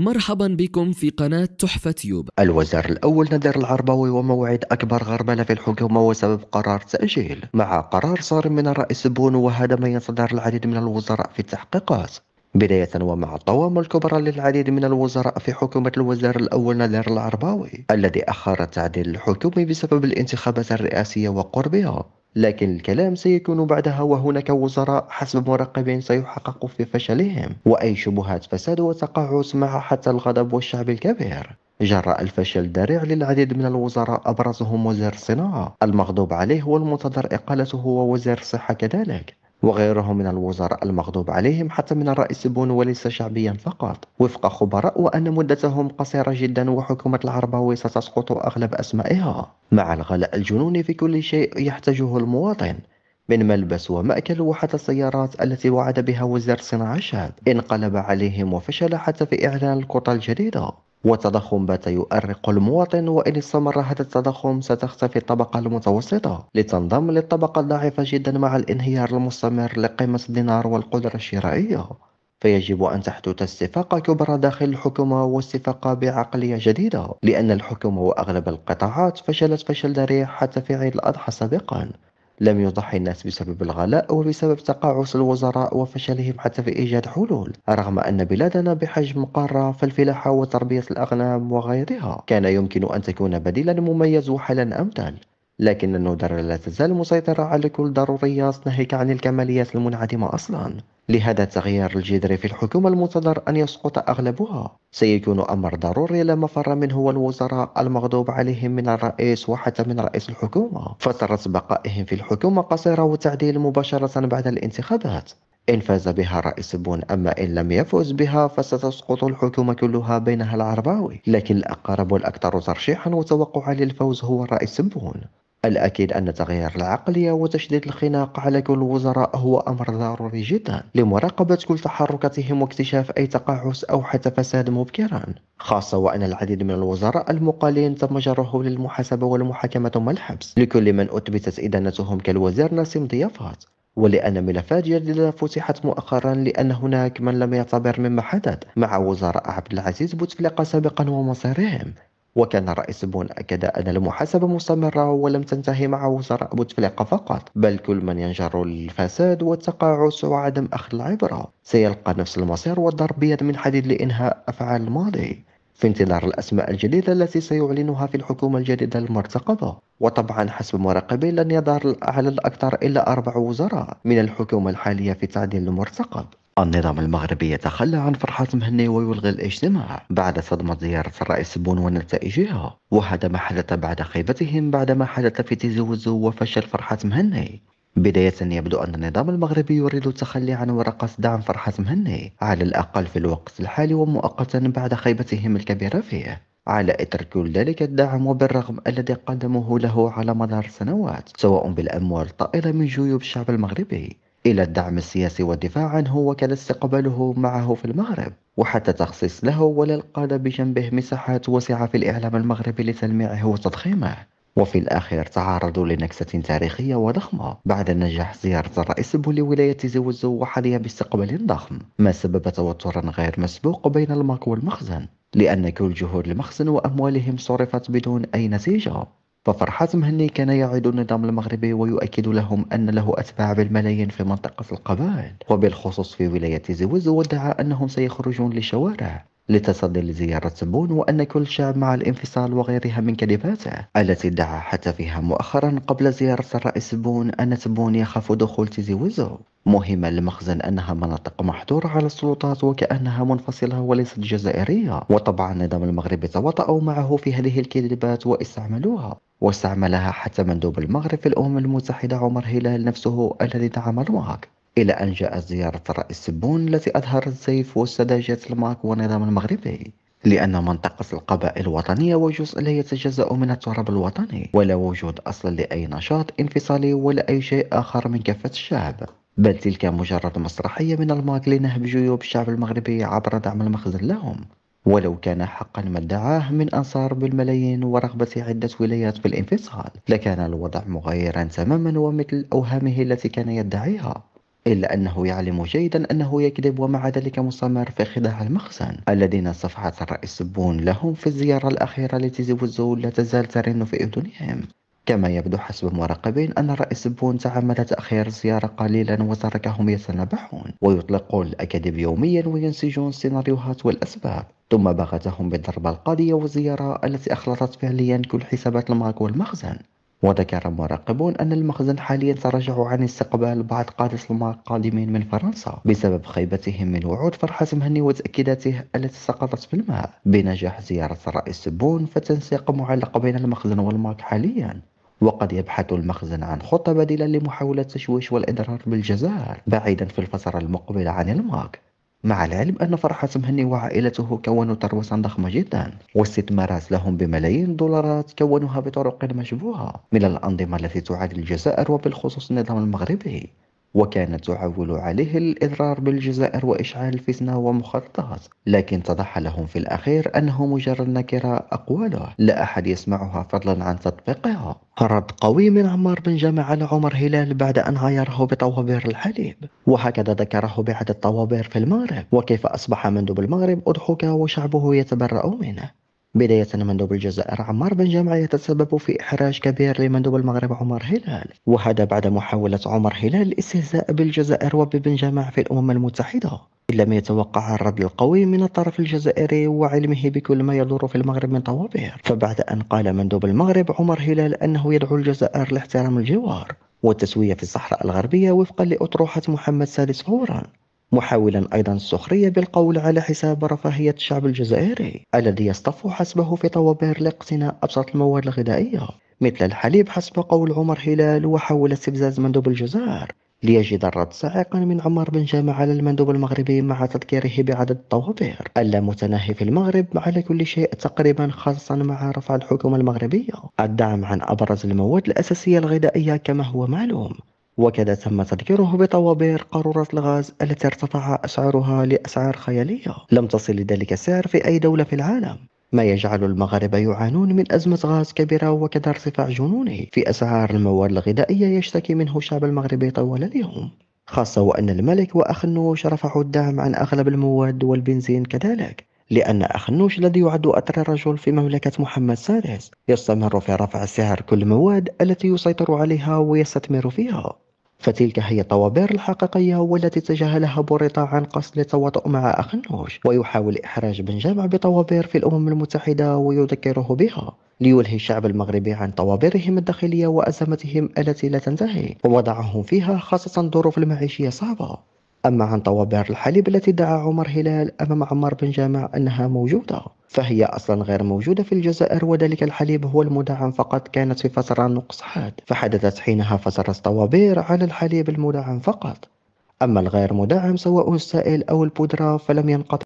مرحبا بكم في قناة تحفة تيوب الوزير الأول نذر العربوي وموعد أكبر غربلة في الحكومة وسبب قرار تأجيل مع قرار صارم من الرئيس بونو وهذا ما ينتظر العديد من الوزراء في التحقيقات بداية ومع الطوامة الكبرى للعديد من الوزراء في حكومة الوزير الأول نذر العرباوي الذي أخر التعديل الحكومي بسبب الانتخابات الرئاسية وقربها لكن الكلام سيكون بعدها وهناك وزراء حسب مراقبين سيحقق في فشلهم وأي شبهات فساد وتقاعس مع حتى الغضب والشعب الكبير جراء الفشل الذريع للعديد من الوزراء أبرزهم وزير الصناعة المغضوب عليه والمنتظر إقالته هو وزير الصحة كذلك وغيره من الوزراء المغضوب عليهم حتى من الرئيس بون وليس شعبيا فقط وفق خبراء وأن مدتهم قصيرة جدا وحكومة العربوي ستسقط أغلب أسمائها مع الغلاء الجنوني في كل شيء يحتاجه المواطن من ملبس ومأكل وحتى السيارات التي وعد بها وزير صناعة شاب انقلب عليهم وفشل حتى في إعلان الكرة الجديدة والتضخم بات يؤرق المواطن وإن استمر هذا التضخم ستختفي الطبقة المتوسطة لتنضم للطبقة الضعيفة جدا مع الانهيار المستمر لقيمة الدينار والقدرة الشرائية فيجب أن تحدث استفاقة كبرى داخل الحكومة واستفاقة بعقلية جديدة لأن الحكومة وأغلب القطاعات فشلت فشل ذريع حتى في عيد الأضحى سابقا لم يضحي الناس بسبب الغلاء وبسبب تقاعس الوزراء وفشلهم حتى في إيجاد حلول رغم أن بلادنا بحجم قارة فالفلاحة وتربية الأغنام وغيرها كان يمكن أن تكون بديلا مميز وحلا أمثل لكن النودر لا تزال مسيطرة على كل ضروريات ناهيك عن الكماليات المنعدمة أصلا لهذا التغيير الجذري في الحكومة المنتظر أن يسقط أغلبها سيكون أمر ضروري لا مفر منه الوزراء المغضوب عليهم من الرئيس وحتى من رئيس الحكومة فترة بقائهم في الحكومة قصيرة وتعديل مباشرة بعد الانتخابات إن فاز بها رئيس بون أما إن لم يفز بها فستسقط الحكومة كلها بينها العرباوي لكن الأقرب والأكثر ترشيحا وتوقعا للفوز هو رئيس بون الأكيد أن تغيير العقلية وتشديد الخناق على كل الوزراء هو أمر ضروري جدا لمراقبة كل تحركاتهم واكتشاف أي تقاعس أو حتى فساد مبكرا خاصة وأن العديد من الوزراء المقالين تم جره للمحاسبة والمحاكمة ثم الحبس لكل من أثبتت إدانتهم كالوزير ناسم ضيافات ولأن ملفات جديدة فتحت مؤخرا لأن هناك من لم يعتبر مما حدث مع وزراء عبد العزيز بوتفليقة سابقا ومصيرهم وكان الرئيس بون أكد أن المحاسبة مستمرة ولم تنتهي مع وزراء بوتفليقة فقط بل كل من ينجر للفساد والتقاعس وعدم أخذ العبرة سيلقى نفس المصير والضرب بيد من حديد لإنهاء أفعال الماضي في انتظار الأسماء الجديدة التي سيعلنها في الحكومة الجديدة المرتقبة وطبعا حسب مراقبين لن يظهر على الأكثر إلا أربع وزراء من الحكومة الحالية في تعديل المرتقب النظام المغربي يتخلى عن فرحة مهني ويلغي الاجتماع بعد صدمة زيارة الرئيس بون ونتائجها وهذا ما حدث بعد خيبتهم بعد ما حدث في تيزوزو وفشل فرحة مهني بداية يبدو أن النظام المغربي يريد التخلي عن ورقة دعم فرحة مهني على الأقل في الوقت الحالي ومؤقتا بعد خيبتهم الكبيرة فيه على إثر كل ذلك الدعم وبالرغم الذي قدموه له على مدار سنوات سواء بالأموال الطائلة من جيوب الشعب المغربي إلى الدعم السياسي والدفاع عنه وكان استقباله معه في المغرب وحتى تخصيص له وللقادة بجنبه مساحات واسعة في الإعلام المغربي لتلميعه وتضخيمه وفي الأخير تعرضوا لنكسة تاريخية وضخمة بعد نجاح زيارة الرئيس لولاية زوزو وحاليا باستقبال ضخم ما سبب توترا غير مسبوق بين الماك والمخزن لأن كل جهود المخزن وأموالهم صرفت بدون أي نتيجة ففرحات مهني كان يعيد النظام المغربي ويؤكد لهم أن له أتباع بالملايين في منطقة القبائل وبالخصوص في ولاية زوز وادعى أنهم سيخرجون للشوارع لتصدي لزيارة بون وأن كل شاب مع الانفصال وغيرها من كلماته التي ادعى حتى فيها مؤخرا قبل زيارة الرئيس بون أن تبون يخاف دخول تيزي وزو مهمة لمخزن أنها مناطق محظورة على السلطات وكأنها منفصلة وليست جزائرية وطبعا النظام المغربي تواطؤوا معه في هذه الكذبات واستعملوها واستعملها حتى مندوب المغرب في الأمم المتحدة عمر هلال نفسه الذي دعم المارك إلى أن جاءت زيارة الرئيس بون التي أظهرت سيف وسذاجة الماك والنظام المغربي لأن منطقة القبائل الوطنية وجزء لا يتجزأ من التراب الوطني ولا وجود أصلا لأي نشاط انفصالي ولا أي شيء آخر من كافة الشعب بل تلك مجرد مسرحية من الماك لنهب جيوب الشعب المغربي عبر دعم المخزن لهم ولو كان حقا ما ادعاه من أنصار بالملايين ورغبة عدة ولايات في الانفصال لكان الوضع مغيرا تماما ومثل أوهامه التي كان يدعيها إلا أنه يعلم جيدا أنه يكذب ومع ذلك مستمر في خداع المخزن الذين صفحت الرئيس بون لهم في الزيارة الأخيرة التي لا تزال ترن في أذنهم كما يبدو حسب المراقبين أن الرئيس بون تعمد تأخير الزيارة قليلا وتركهم يتنبحون ويطلقون الأكاذيب يوميا وينسجون السيناريوهات والأسباب ثم بغتهم بالضربة القاضية والزيارة التي أخلطت فعليا كل حسابات المارك والمخزن وذكر مراقبون أن المخزن حاليا تراجع عن استقبال بعض قادة المارك القادمين من فرنسا بسبب خيبتهم من وعود فرحة مهني وتأكيداته التي سقطت في الماء بنجاح زيارة رئيس بون فتنسيق معلق بين المخزن والمارك حاليا وقد يبحث المخزن عن خطة بديلة لمحاولة تشويش والإضرار بالجزائر بعيدا في الفترة المقبلة عن الماك مع العلم أن فرحة مهني وعائلته كونوا ثروة ضخمة جدا واستثمارات لهم بملايين الدولارات كونوها بطرق مشبوهة من الأنظمة التي تعادل الجزائر وبالخصوص النظام المغربي وكانت تعول عليه الإضرار بالجزائر وإشعال الفتنة ومخططات لكن اتضح لهم في الأخير أنه مجرد نكرة أقواله لا أحد يسمعها فضلا عن تطبيقها رد قوي من عمار بن جمع على عمر هلال بعد أن عايره بطوابير الحليب وهكذا ذكره بعد الطوابير في المغرب وكيف أصبح مندوب المغرب أضحك وشعبه يتبرأ منه بداية مندوب الجزائر عمار بن جمعة يتسبب في إحراج كبير لمندوب المغرب عمر هلال وهذا بعد محاولة عمر هلال الاستهزاء بالجزائر وببن جمع في الأمم المتحدة لم يتوقع الرد القوي من الطرف الجزائري وعلمه بكل ما يدور في المغرب من طوابير فبعد أن قال مندوب المغرب عمر هلال أنه يدعو الجزائر لاحترام الجوار والتسوية في الصحراء الغربية وفقا لأطروحة محمد سادس فورا محاولا أيضا السخرية بالقول على حساب رفاهية الشعب الجزائري الذي يصطف حسبه في طوابير لاقتناء أبسط المواد الغذائية مثل الحليب حسب قول عمر هلال وحاول استفزاز مندوب الجزائر ليجد الرد صاعقا من عمر بن جامع على المندوب المغربي مع تذكيره بعدد الطوابير اللامتناهي في المغرب على كل شيء تقريبا خاصة مع رفع الحكومة المغربية الدعم عن أبرز المواد الأساسية الغذائية كما هو معلوم وكذا تم تذكيره بطوابير قارورة الغاز التي ارتفع أسعارها لأسعار خيالية لم تصل لذلك السعر في أي دولة في العالم ما يجعل المغاربة يعانون من أزمة غاز كبيرة وكذا ارتفاع جنونه في أسعار المواد الغذائية يشتكي منه الشعب المغربي طوال اليوم خاصة وأن الملك وأخ النوش رفعوا الدعم عن أغلب المواد والبنزين كذلك لأن أخ النوش الذي يعد أثر رجل في مملكة محمد السادس يستمر في رفع سعر كل المواد التي يسيطر عليها ويستثمر فيها فتلك هي الطوابير الحقيقية والتي تجاهلها بوريطة عن قصد التواطؤ مع أخنوش ويحاول إحراج بن جامع بطوابير في الأمم المتحدة ويذكره بها ليلهي الشعب المغربي عن طوابيرهم الداخلية وأزمتهم التي لا تنتهي ووضعهم فيها خاصة ظروف المعيشية صعبة أما عن طوابير الحليب التي دعا عمر هلال أمام عمار بن جامع أنها موجودة فهي أصلا غير موجودة في الجزائر وذلك الحليب هو المدعم فقط كانت في فترة نقص حاد فحدثت حينها فترة طوابير على الحليب المدعم فقط أما الغير مدعم سواء السائل أو البودرة فلم ينقطع